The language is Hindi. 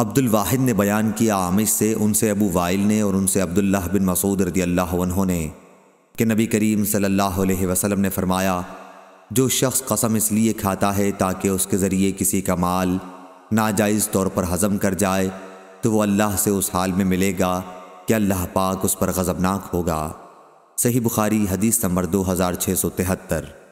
अब्दुल वाहिद ने बयान किया आमिश से उनसे अबू वाइल ने और उनसे अब्दुल्लाह बिन मसूद रदी अल्लाह ने कि नबी करीम सल्लल्लाहु अलैहि वसल्लम ने फरमाया जो शख्स कसम इसलिए खाता है ताकि उसके ज़रिए किसी का माल नाजायज़ तौर पर हज़म कर जाए तो वो अल्लाह से उस हाल में मिलेगा कि अल्लाह पाक उस पर गज़बनाक होगा सही बुखारी हदीस नंबर दो हज़ार छः सौ तिहत्तर